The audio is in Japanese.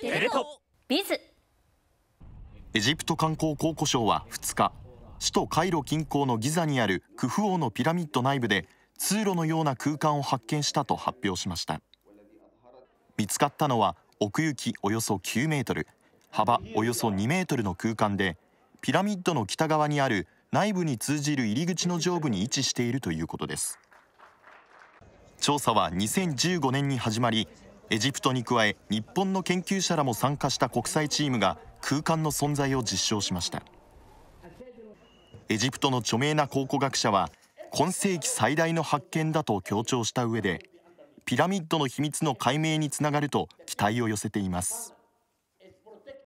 テレビズエジプト観光考古省は2日首都カイロ近郊のギザにあるクフ王のピラミッド内部で通路のような空間を発見したと発表しました見つかったのは奥行きおよそ9メートル幅およそ2メートルの空間でピラミッドの北側にある内部に通じる入り口の上部に位置しているということです調査は2015年に始まりエジプトに加え日本の研究者らも参加した国際チームが空間の存在を実証しましたエジプトの著名な考古学者は今世紀最大の発見だと強調した上でピラミッドの秘密の解明につながると期待を寄せています